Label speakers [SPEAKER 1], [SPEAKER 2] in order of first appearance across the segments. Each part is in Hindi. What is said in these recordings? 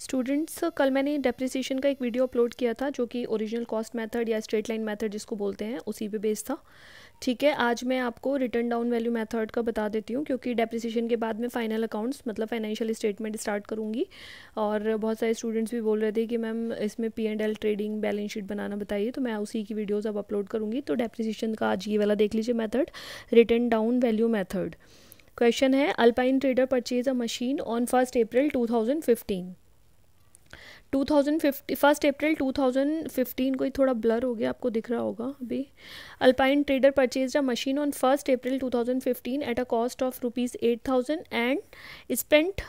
[SPEAKER 1] स्टूडेंट्स कल मैंने डेप्रिसिएशन का एक वीडियो अपलोड किया था जो कि ओरिजिनल कॉस्ट मेथड या स्ट्रेट लाइन मेथड जिसको बोलते हैं उसी पे बेस्ड था ठीक है आज मैं आपको रिटर्न डाउन वैल्यू मेथड का बता देती हूँ क्योंकि डेप्रिसिएशन के बाद मैं फाइनल अकाउंट्स मतलब फाइनेंशियल स्टेटमेंट स्टार्ट करूँगी और बहुत सारे स्टूडेंट्स भी बोल रहे थे कि मैम इसमें P and L trading balance sheet बनाना बताइए तो मैं उसी की वीडियोज़ अब अपलोड करूँगी तो डेप्रिसिएशन का आज ये वाला देख लीजिए method written down value method question है Alpine trader purchase a machine on first April two thousand fifteen two thousand fifty first April two thousand fifteen को ही थोड़ा ब्लर हो गया आपको दिख रहा होगा अभी Alpine trader purchase a machine on first April two thousand fifteen at a cost of rupees eight thousand and spent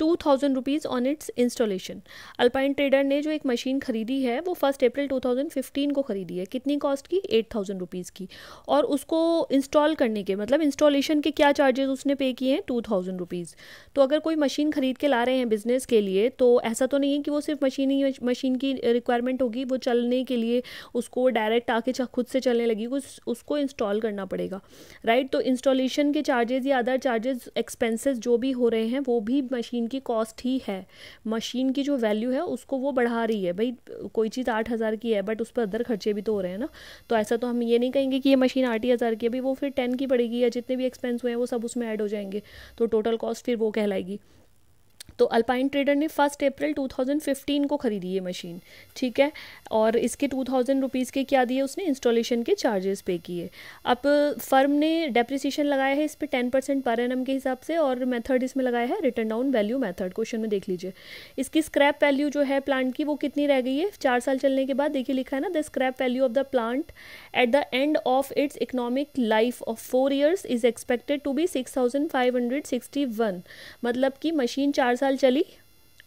[SPEAKER 1] two thousand rupees on its installation Alpine trader ने जो एक मशीन खरीदी है वो first April two thousand fifteen को खरीदी है कितनी कॉस्ट की एट थाउजेंड रुपीज़ की और उसको इंस्टॉल करने के मतलब इंस्टॉलेशन के क्या चार्जेस उसने पे किए हैं टू थाउजेंड रुपीज़ तो अगर कोई मशीन खरीद के ला रहे हैं बिजनेस के लिए तो ऐसा तो नहीं है कि वो सिर्फ मशीन ही मशीन की रिक्वायरमेंट होगी वो चलने के लिए उसको डायरेक्ट आके खुद से चलने लगी उस, उसको इंस्टॉल करना पड़ेगा राइट तो इंस्टॉलेशन के चार्जेस या अदर चार्जेस एक्सपेंसेस जो भी हो रहे हैं वो भी मशीन की कॉस्ट ही है मशीन की जो वैल्यू है उसको वो बढ़ा रही है भाई कोई चीज़ आठ हज़ार की है बट उस पर अदर खर्चे भी तो हो रहे हैं ना तो ऐसा तो हम ये नहीं कहेंगे कि ये मशीन आठ ही हज़ार की है भाई वो फिर टेन की पड़ेगी या जितने भी एक्सपेंस हुए हैं वो सब उसमें ऐड हो जाएंगे तो टोटल कॉस्ट फिर वो कहलाएगी तो अल्पाइन ट्रेडर ने फर्स्ट अप्रैल 2015 को ख़रीदी ये मशीन ठीक है और इसके टू थाउजेंड रुपीज़ के क्या दिए उसने इंस्टॉलेशन के चार्जेस पे किए अब फर्म ने डेप्रिसिएशन लगाया है इस पर टेन परसेंट पर एन के हिसाब से और मेथड इसमें लगाया है written down value method question में देख लीजिए इसकी स्क्रैप वैल्यू जो है प्लांट की वो कितनी रह गई है चार साल चलने के बाद देखिए लिखा है ना the scrap value of the plant at the end of its economic life of four years is expected to be six thousand five hundred sixty one मतलब कि मशीन चार साल साल चली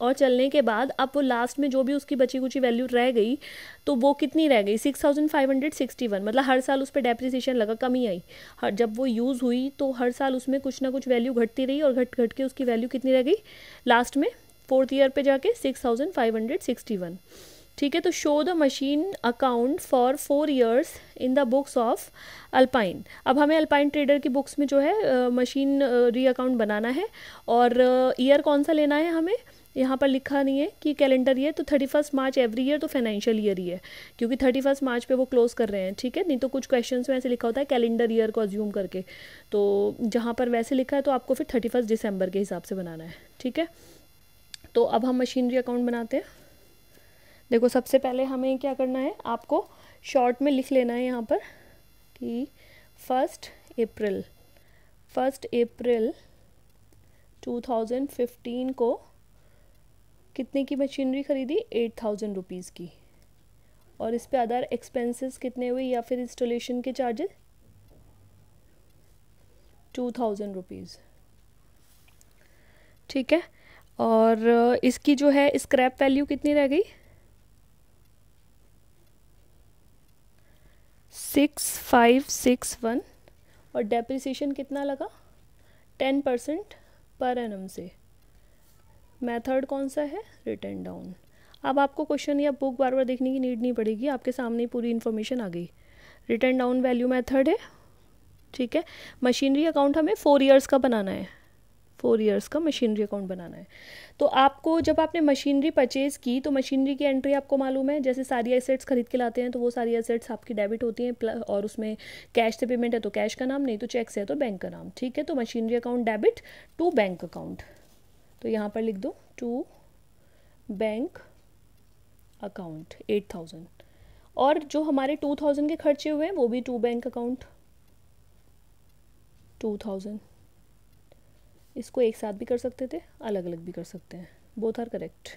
[SPEAKER 1] और चलने के बाद अब वो लास्ट में जो भी उसकी बची कुची वैल्यू रह गई तो वो कितनी रह गई six thousand five hundred sixty one मतलब हर साल उस पर डेप्रिसिएशन लगा कमी आई हर जब वो यूज़ हुई तो हर साल उसमें कुछ ना कुछ वैल्यू घटती रही और घट घट के उसकी वैल्यू कितनी रह गई लास्ट में फोर्थ ईयर पे जाके six thousand five hundred sixty one ठीक है तो show the machine account for four years in the books of Alpine अब हमें अल्पाइन ट्रेडर की बुक्स में जो है मशीन री अकाउंट बनाना है और ईयर कौन सा लेना है हमें यहाँ पर लिखा नहीं है कि कैलेंडर ईयर तो thirty first March every year तो फाइनेंशियल ईयर ही है क्योंकि थर्टी फर्स्ट मार्च पे वो क्लोज कर रहे हैं ठीक है नहीं तो कुछ क्वेश्चन में ऐसे लिखा होता है कैलेंडर ईयर को अज्यूम करके तो जहाँ पर वैसे लिखा है तो आपको फिर थर्टी फर्स्ट दिसंबर के हिसाब से बनाना है ठीक है तो अब हम मशीनरी अकाउंट बनाते हैं देखो सबसे पहले हमें क्या करना है आपको शॉर्ट में लिख लेना है यहाँ पर कि फर्स्ट अप्रैल फर्स्ट अप्रैल 2015 को कितने की मशीनरी ख़रीदी एट थाउजेंड रुपीज़ की और इस पे अदर एक्सपेंसेस कितने हुए या फिर इंस्टॉलेशन के चार्जेस टू थाउजेंड रुपीज़ ठीक है और इसकी जो है स्क्रैप वैल्यू कितनी रह गई सिक्स फाइव सिक्स वन और डेप्रिसिएशन कितना लगा टेन परसेंट पर एन से मेथड कौन सा है रिटर्न डाउन अब आपको क्वेश्चन या बुक बार बार देखने की नीड नहीं पड़ेगी आपके सामने पूरी इन्फॉर्मेशन आ गई रिटर्न डाउन वैल्यू मेथड है ठीक है मशीनरी अकाउंट हमें फोर इयर्स का बनाना है फोर ईयर्स का मशीनरी अकाउंट बनाना है तो आपको जब आपने मशीनरी परचेज़ की तो मशीनरी की एंट्री आपको मालूम है जैसे सारी एसेट्स खरीद के लाते हैं तो वो सारी एसेट्स आपकी डेबिट होती हैं और उसमें कैश से पेमेंट है तो कैश का नाम नहीं तो चेक से है तो बैंक का नाम ठीक है तो machinery account debit to bank account तो यहाँ पर लिख दो to bank account eight thousand और जो हमारे टू थाउजेंड के खर्चे हुए हैं वो भी to bank account two thousand इसको एक साथ भी कर सकते थे अलग अलग भी कर सकते हैं बोथ आर करेक्ट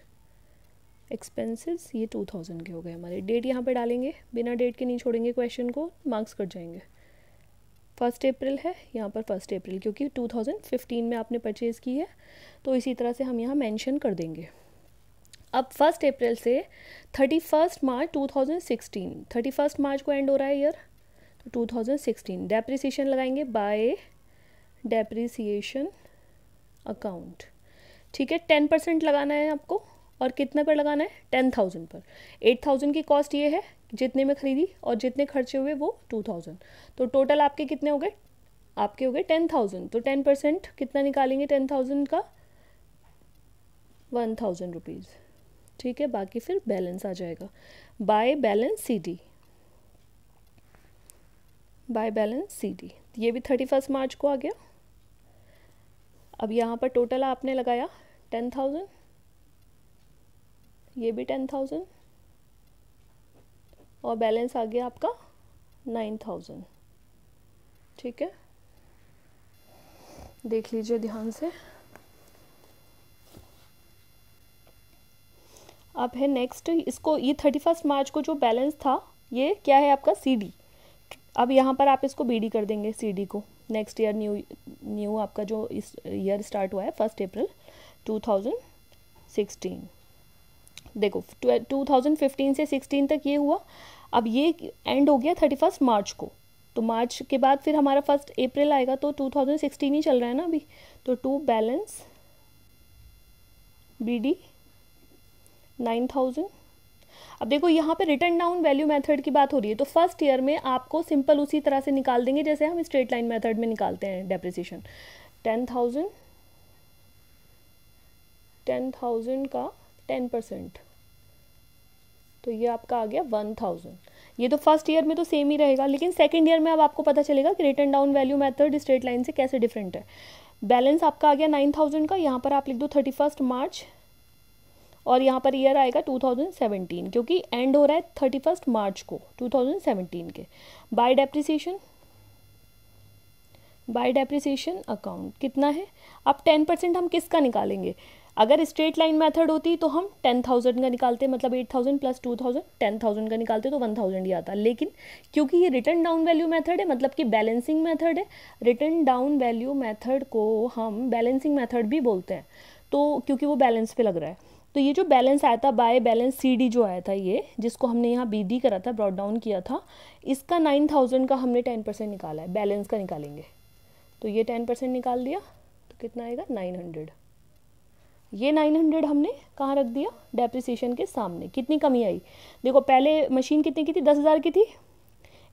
[SPEAKER 1] एक्सपेंसेस ये टू थाउजेंड के हो गए हमारे डेट यहाँ पे डालेंगे बिना डेट के नहीं छोड़ेंगे क्वेश्चन को मार्क्स कट जाएंगे फर्स्ट अप्रैल है यहाँ पर फर्स्ट अप्रैल क्योंकि टू थाउजेंड फिफ्टीन में आपने परचेज़ की है तो इसी तरह से हम यहाँ मेंशन कर देंगे अब फर्स्ट अप्रैल से thirty first March two thousand sixteen thirty first March को एंड हो रहा है ईयर तो टू थाउजेंड सिक्सटीन डेप्रिसिएशन लगाएंगे बाय डेप्रिसिएशन अकाउंट ठीक है टेन परसेंट लगाना है आपको और कितने पर लगाना है टेन थाउजेंड पर एट थाउजेंड की कॉस्ट ये है जितने में खरीदी और जितने खर्चे हुए वो टू थाउजेंड तो टोटल आपके कितने हो गए आपके हो गए टेन थाउजेंड तो टेन परसेंट कितना निकालेंगे टेन थाउजेंड का वन थाउजेंड रुपीज़ ठीक है बाकी फिर बैलेंस आ जाएगा by balance C D by balance C D ये भी थर्टी फर्स्ट मार्च को आ गया अब यहाँ पर टोटल आपने लगाया टेन थाउजेंड ये भी टेन थाउजेंड और बैलेंस आ गया आपका नाइन थाउजेंड ठीक है देख लीजिए ध्यान से अब है नेक्स्ट इसको ये थर्टी फर्स्ट मार्च को जो बैलेंस था ये क्या है आपका सी डी अब यहाँ पर आप इसको बी कर देंगे सी को नेक्स्ट ईयर न्यू न्यू आपका जो इस ईयर स्टार्ट हुआ है फर्स्ट अप्रैल 2016 देखो 2015 से 16 तक ये हुआ अब ये एंड हो गया थर्टी फर्स्ट मार्च को तो मार्च के बाद फिर हमारा फर्स्ट अप्रैल आएगा तो 2016 ही चल रहा है ना अभी तो to balance B D nine thousand अब देखो यहाँ पे रिटर्न डाउन वैल्यू मेथड की बात हो रही है तो फर्स्ट ईयर में आपको सिंपल उसी तरह से निकाल देंगे जैसे हम स्ट्रेट लाइन मेथड में निकालते हैं depreciation ten thousand ten thousand का टेन परसेंट तो ये आपका आ गया वन थाउजेंड ये तो फर्स्ट ईयर में तो सेम ही रहेगा लेकिन सेकेंड ईयर में अब आपको पता चलेगा कि written down value method straight line से कैसे डिफरेंट है बैलेंस आपका आ गया नाइन थाउजेंड का यहाँ पर आप लिख दो थर्टी फर्स्ट मार्च और यहाँ पर ईयर आएगा 2017 क्योंकि एंड हो रहा है थर्टी फर्स्ट मार्च को 2017 के by depreciation by depreciation account कितना है अब टेन परसेंट हम किसका निकालेंगे अगर स्ट्रेट लाइन मेथड होती तो हम टेन थाउजेंड का निकालते मतलब eight thousand plus two thousand ten thousand का निकालते तो वन थाउजेंड ही आता लेकिन क्योंकि ये रिटर्न डाउन वैल्यू मेथड है मतलब कि बैलेंसिंग मेथड है रिटर्न डाउन वैल्यू मेथड को हम बैलेंसिंग मेथड भी बोलते हैं तो क्योंकि वो बैलेंस पे लग रहा है तो ये जो बैलेंस आया था बाय बैलेंस सी जो आया था ये जिसको हमने यहाँ बी करा था ब्रॉड डाउन किया था इसका नाइन थाउजेंड का हमने टेन परसेंट निकाला है बैलेंस का निकालेंगे तो ये टेन परसेंट निकाल दिया तो कितना आएगा नाइन हंड्रेड ये नाइन हंड्रेड हमने कहाँ रख दिया डेप्रिसिएशन के सामने कितनी कमी आई देखो पहले मशीन कितनी की थी दस हज़ार की थी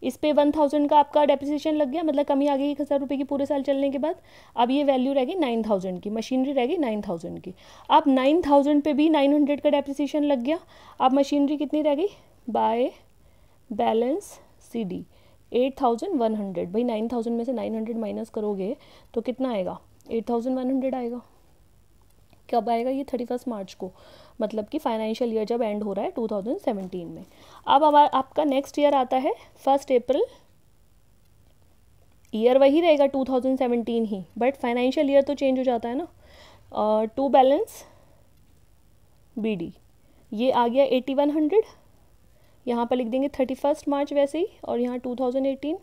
[SPEAKER 1] इस पे वन थाउजेंड का आपका डेप्रिसिएशन लग गया मतलब कमी आ गई एक हज़ार रुपये की पूरे साल चलने के बाद अब ये वैल्यू रहेगी नाइन थाउजेंड की मशीनरी रहेगी नाइन थाउजेंड की अब नाइन थाउजेंड पे भी नाइन हंड्रेड का डेप्रिसिएशन लग गया अब मशीनरी कितनी रहेगी by balance C D eight thousand one hundred भाई नाइन थाउजेंड में से नाइन हंड्रेड माइनस करोगे तो कितना आएगा एट थाउजेंड वन हंड्रेड आएगा कब आएगा ये थर्टी फर्स्ट मार्च को मतलब कि फाइनेंशियल ईयर जब एंड हो रहा है 2017 में अब हमारा आपका नेक्स्ट ईयर आता है फर्स्ट अप्रैल ईयर वही रहेगा 2017 ही बट फाइनेंशियल ईयर तो चेंज हो जाता है ना टू बैलेंस बी डी ये आ गया एटी वन हंड्रेड यहाँ पर लिख देंगे थर्टी फर्स्ट मार्च वैसे ही और यहाँ टू थाउजेंड एटीन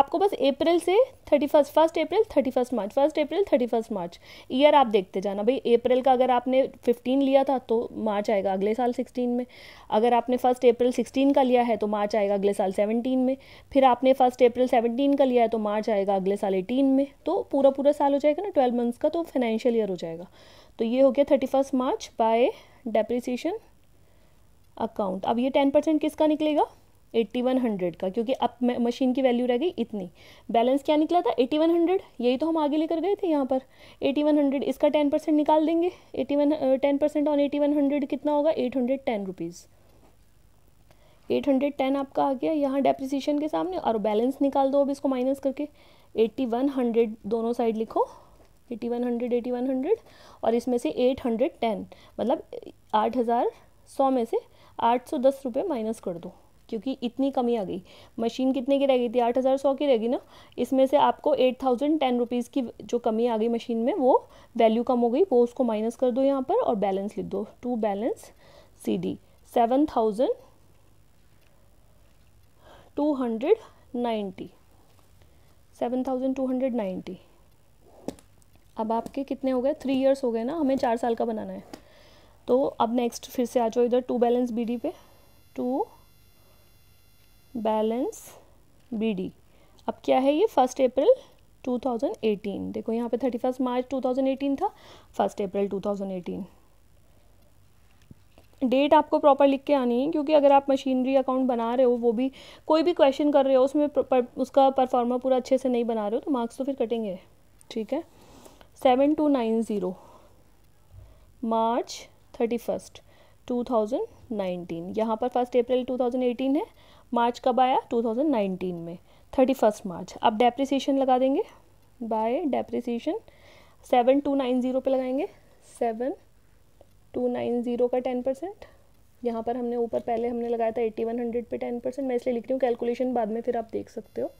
[SPEAKER 1] आपको बस अप्रैल से thirty first first April thirty first March first April thirty first March year आप देखते जाना भाई अप्रैल का अगर आपने फिफ्टीन लिया था तो मार्च आएगा अगले साल सिक्सटीन में अगर आपने फर्स्ट अप्रैल सिक्सटीन का लिया है तो मार्च आएगा अगले साल सेवनटीन में फिर आपने फर्स्ट अप्रैल सेवनटीन का लिया है तो मार्च आएगा अगले साल एटीन में तो पूरा पूरा साल हो जाएगा ना ट्वेल्व मंथ्स का तो फाइनेंशियल ईयर हो जाएगा तो ये हो गया thirty first March by depreciation account अब ये टेन परसेंट किसका निकलेगा एट्टी वन हंड्रेड का क्योंकि अब मशीन की वैल्यू रह गई इतनी बैलेंस क्या निकला था एट्टी वन हंड्रेड यही तो हम आगे लेकर गए थे यहाँ पर एटी वन हंड्रेड इसका टेन परसेंट निकाल देंगे eighty one ten percent on eighty one hundred कितना होगा eight hundred ten rupees eight hundred ten आपका आ गया यहाँ डेप्रिसिएशन के सामने और बैलेंस निकाल दो अब इसको माइनस करके एट्टी वन हंड्रेड दोनों साइड लिखो eighty one hundred eighty one hundred और इसमें से एट हंड्रेड टेन मतलब आठ हज़ार सौ में से आठ सौ दस रुपये माइनस कर दो क्योंकि इतनी कमी आ गई मशीन कितने की रह गई थी आठ हज़ार सौ की रहेगी ना इसमें से आपको एट थाउजेंड टेन रुपीज़ की जो कमी आ गई मशीन में वो वैल्यू कम हो गई वो उसको माइनस कर दो यहाँ पर और बैलेंस लिख दो to balance C D seven thousand two hundred ninety seven thousand two hundred ninety अब आपके कितने हो गए थ्री इयर्स हो गए ना हमें चार साल का बनाना है तो अब नेक्स्ट फिर से आ जाओ इधर टू बैलेंस बी डी पे टू बैलेंस बी डी अब क्या है ये फर्स्ट अप्रैल 2018 देखो यहाँ पे थर्टी फर्स्ट मार्च 2018 था फर्स्ट अप्रैल 2018 डेट आपको प्रॉपर लिख के आनी है क्योंकि अगर आप मशीनरी अकाउंट बना रहे हो वो भी कोई भी क्वेश्चन कर रहे हो उसमें पर, उसका परफॉर्मा पूरा अच्छे से नहीं बना रहे हो तो मार्क्स तो फिर कटेंगे ठीक है seven two nine zero March thirty first two thousand nineteen यहाँ पर first April two thousand eighteen है मार्च कब आया टू थाउजेंड नाइनटीन में थर्टी फर्स्ट मार्च अब डेप्रिसिएशन लगा देंगे by depreciation seven two nine zero पर लगाएंगे सेवन टू नाइन ज़ीरो का टेन परसेंट यहाँ पर हमने ऊपर पहले हमने लगाया था एट्टी वन हंड्रेड पर टेन परसेंट मैं इसलिए लिख रही हूँ कैलकुलेशन बाद में फिर आप देख सकते हो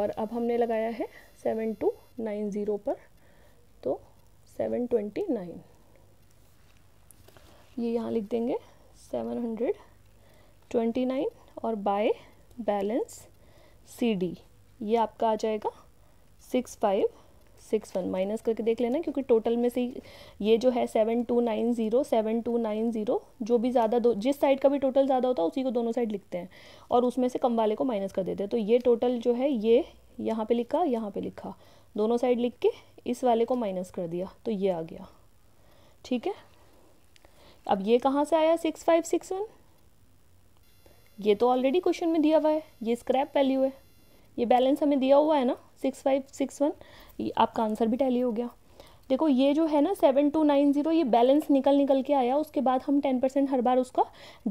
[SPEAKER 1] और अब हमने लगाया है सेवन टू नाइन ज़ीरो पर तो सेवन ट्वेंटी नाइन ये यहाँ लिख देंगे सेवन हंड्रेड ट्वेंटी नाइन और बाय बैलेंस सी डी ये आपका आ जाएगा six five six one minus करके देख लेना क्योंकि टोटल में से ये जो है seven two nine zero seven two nine zero जो भी ज़्यादा दो जिस साइड का भी टोटल ज़्यादा होता है उसी को दोनों साइड लिखते हैं और उसमें से कम वाले को माइनस कर देते हैं तो ये टोटल जो है ये यहाँ पे लिखा यहाँ पे लिखा दोनों साइड लिख के इस वाले को माइनस कर दिया तो ये आ गया ठीक है अब ये कहाँ से आया सिक्स फाइव सिक्स वन ये तो ऑलरेडी क्वेश्चन में दिया हुआ है ये स्क्रैप वैल्यू है ये बैलेंस हमें दिया हुआ है ना सिक्स फाइव सिक्स वन आपका आंसर भी टैली हो गया देखो ये जो है ना सेवन टू नाइन जीरो ये बैलेंस निकल निकल के आया उसके बाद हम टेन परसेंट हर बार उसका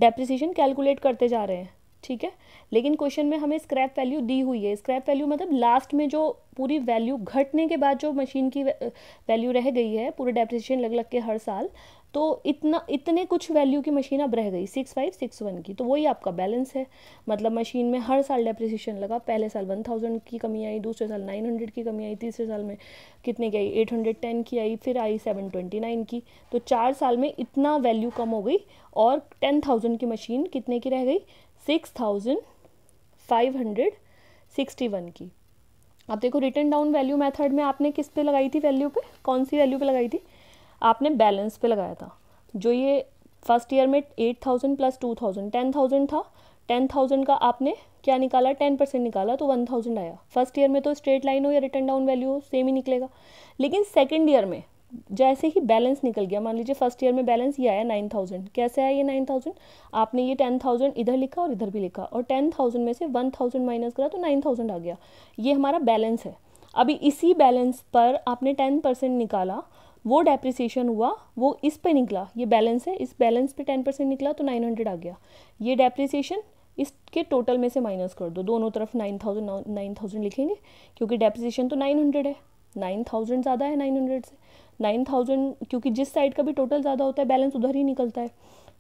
[SPEAKER 1] डेप्रिसिएशन कैलकुलेट करते जा रहे हैं ठीक है लेकिन क्वेश्चन में हमें स्क्रैप वैल्यू दी हुई है स्क्रैप वैल्यू मतलब लास्ट में जो पूरी वैल्यू घटने के बाद जो मशीन की वैल्यू रह गई है पूरे डेप्रिसिएशन लग लग के हर साल तो इतना इतने कुछ वैल्यू की मशीन अब रह गई सिक्स फाइव सिक्स वन की तो वही आपका बैलेंस है मतलब मशीन में हर साल डेप्रिसिएशन लगा पहले साल वन थाउजेंड की कमी आई दूसरे साल नाइन हंड्रेड की कमी आई तीसरे साल में कितने की आई एट हंड्रेड टेन की आई फिर आई सेवन ट्वेंटी नाइन की तो चार साल में इतना वैल्यू कम हो गई और टेन थाउजेंड की मशीन कितने की रह गई six thousand five hundred sixty one की अब देखो रिटर्न डाउन वैल्यू मेथड में आपने किस पे लगाई थी वैल्यू पे कौन सी वैल्यू पे लगाई थी आपने बैलेंस पे लगाया था जो ये फर्स्ट ईयर में eight thousand plus two thousand ten thousand था टेन थाउजेंड का आपने क्या निकाला टेन परसेंट निकाला तो वन थाउजेंड आया फर्स्ट ईयर में तो स्ट्रेट लाइन हो या रिटर्न डाउन वैल्यू हो सेम ही निकलेगा लेकिन सेकेंड ईयर में जैसे ही बैलेंस निकल गया मान लीजिए फर्स्ट ईयर में बैलेंस ये आया नाइन थाउजेंड कैसे आया ये नाइन थाउजेंड आपने ये टेन थाउजेंड इधर लिखा और इधर भी लिखा और टेन थाउजेंड में से वन थाउजेंड माइनस करा तो नाइन थाउजेंड आ गया ये हमारा बैलेंस है अभी इसी बैलेंस पर आपने टेन परसेंट निकाला वो डेप्रिसिएशन हुआ वो इस पे निकला ये बैलेंस है इस बैलेंस पे टेन परसेंट निकला तो नाइन हंड्रेड आ गया ये डेप्रिसिएशन इसके टोटल में से माइनस कर दो दोनों तरफ नाइन थाउजेंड नाइन थाउजेंड लिखेंगे क्योंकि डेप्रिसिएशन तो नाइन हंड्रेड है नाइन थाउजेंड ज़्यादा है नाइन हंड्रेड से नाइन थाउजेंड क्योंकि जिस साइड का भी टोटल ज़्यादा होता है बैलेंस उधर ही निकलता है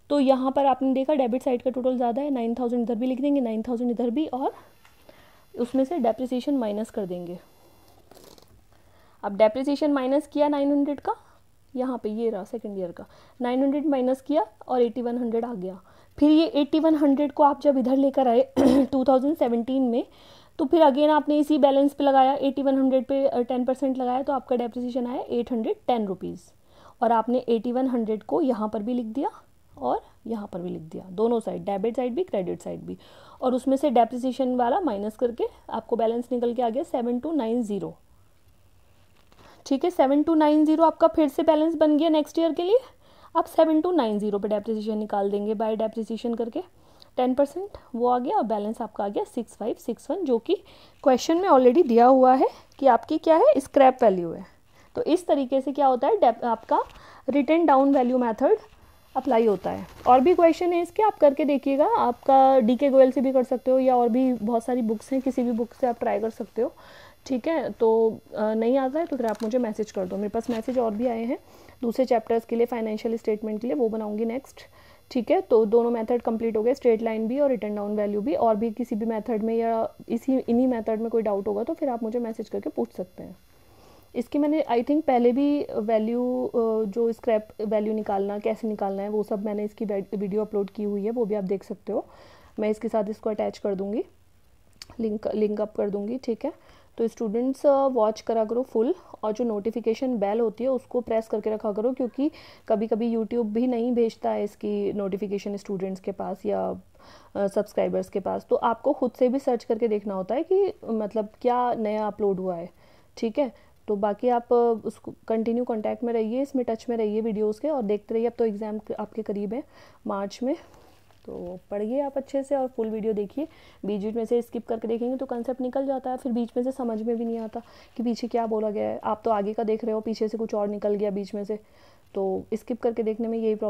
[SPEAKER 1] तो यहाँ पर आपने देखा डेबिट साइड का टोटल ज़्यादा है नाइन थाउजेंड इधर भी लिख देंगे नाइन थाउजेंड इधर भी और उसमें से डेप्रिसिएशन माइनस कर देंगे अब डेप्रिसिएशन माइनस किया 900 का यहाँ पे ये रहा सेकेंड ईयर का 900 माइनस किया और 8100 आ गया फिर ये 8100 को आप जब इधर लेकर आए 2017 में तो फिर अगेन आपने इसी बैलेंस पे लगाया 8100 पे 10 परसेंट लगाया तो आपका डेप्रिसिएशन आया एट हंड्रेड और आपने हंड्रेड को यहाँ पर भी लिख दिया और यहाँ पर भी लिख दिया दोनों साइड डेबिट साइड भी क्रेडिट साइड भी और उसमें से डेप्रिसिएशन वाला माइनस करके आपको बैलेंस निकल के आ गया सेवन टू नाइन ज़ीरो ठीक है सेवन टू नाइन जीरो आपका फिर से बैलेंस बन गया नेक्स्ट ईयर के लिए आप सेवन टू नाइन जीरो पर डेप्रिसिएशन निकाल देंगे बाय डेप्रिसिएशन करके टेन परसेंट वो आ गया और बैलेंस आपका आ गया सिक्स फाइव सिक्स वन जो कि क्वेश्चन में ऑलरेडी दिया हुआ है कि आपकी क्या है स्क्रैप वैल्यू है तो इस तरीके से क्या होता है आपका return down value method apply होता है और भी क्वेश्चन है इसके आप करके देखिएगा आपका डी के गोयल से भी कर सकते हो या और भी बहुत सारी बुक्स हैं किसी भी बुक से आप ट्राई कर सकते हो ठीक है तो नहीं आता है तो फिर आप मुझे मैसेज कर दो मेरे पास मैसेज और भी आए हैं दूसरे चैप्टर्स के लिए फाइनेंशियल स्टेटमेंट के लिए वो बनाऊंगी नेक्स्ट ठीक है तो दोनों मेथड कंप्लीट हो गए स्ट्रेट लाइन भी और रिटर्न डाउन वैल्यू भी और भी किसी भी मेथड में या इसी इन्हीं मेथड में कोई डाउट होगा तो फिर आप मुझे मैसेज करके पूछ सकते हैं इसकी मैंने आई थिंक पहले भी वैल्यू जो स्क्रैप वैल्यू निकालना कैसे निकालना है वो सब मैंने इसकी वीडियो अपलोड की हुई है वो भी आप देख सकते हो मैं इसके साथ इसको अटैच कर दूँगी लिंक लिंक अप कर दूँगी ठीक है तो स्टूडेंट्स वॉच uh, करा करो फुल और जो नोटिफिकेशन बेल होती है उसको प्रेस करके रखा करो क्योंकि कभी कभी यूट्यूब भी नहीं भेजता है इसकी नोटिफिकेशन स्टूडेंट्स के पास या सब्सक्राइबर्स uh, के पास तो आपको खुद से भी सर्च करके देखना होता है कि मतलब क्या नया अपलोड हुआ है ठीक है तो बाकी आप uh, उसको कंटिन्यू कांटेक्ट में रहिए इसमें टच में रहिए वीडियोस के और देखते रहिए अब तो एग्ज़ाम आपके करीब है मार्च में तो पढ़ गए आप अच्छे से और फुल वीडियो देखिए बीच बीच में से स्किप करके देखेंगे तो कंसेप्ट निकल जाता है फिर बीच में से समझ में भी नहीं आता कि पीछे क्या बोला गया है आप तो आगे का देख रहे हो पीछे से कुछ और निकल गया बीच में से तो स्किप करके देखने में यही प्रॉब्लम